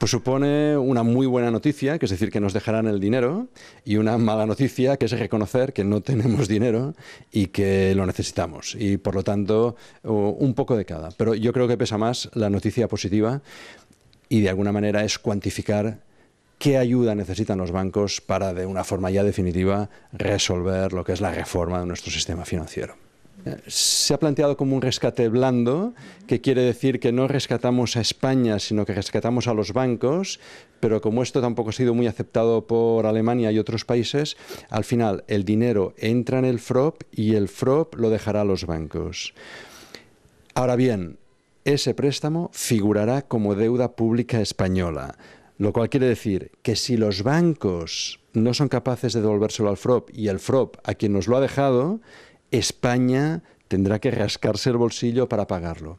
Pues supone una muy buena noticia, que es decir, que nos dejarán el dinero, y una mala noticia, que es reconocer que no tenemos dinero y que lo necesitamos. Y por lo tanto, un poco de cada. Pero yo creo que pesa más la noticia positiva y de alguna manera es cuantificar qué ayuda necesitan los bancos para de una forma ya definitiva resolver lo que es la reforma de nuestro sistema financiero se ha planteado como un rescate blando, que quiere decir que no rescatamos a España, sino que rescatamos a los bancos, pero como esto tampoco ha sido muy aceptado por Alemania y otros países, al final el dinero entra en el FROP y el FROP lo dejará a los bancos. Ahora bien, ese préstamo figurará como deuda pública española, lo cual quiere decir que si los bancos no son capaces de devolvérselo al FROP y el FROP a quien nos lo ha dejado, España tendrá que rascarse el bolsillo para pagarlo.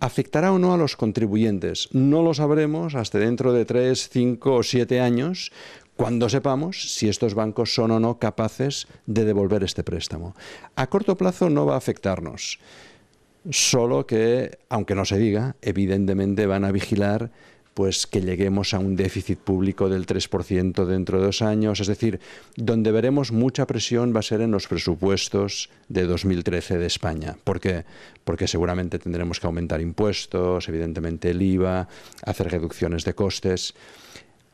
¿Afectará o no a los contribuyentes? No lo sabremos hasta dentro de tres, cinco o siete años, cuando sepamos si estos bancos son o no capaces de devolver este préstamo. A corto plazo no va a afectarnos, solo que, aunque no se diga, evidentemente van a vigilar pues que lleguemos a un déficit público del 3% dentro de dos años. Es decir, donde veremos mucha presión va a ser en los presupuestos de 2013 de España. ¿Por qué? Porque seguramente tendremos que aumentar impuestos, evidentemente el IVA, hacer reducciones de costes.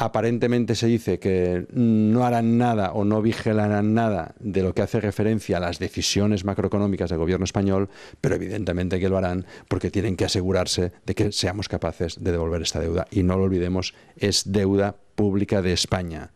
Aparentemente se dice que no harán nada o no vigilarán nada de lo que hace referencia a las decisiones macroeconómicas del gobierno español, pero evidentemente que lo harán porque tienen que asegurarse de que seamos capaces de devolver esta deuda. Y no lo olvidemos, es deuda pública de España.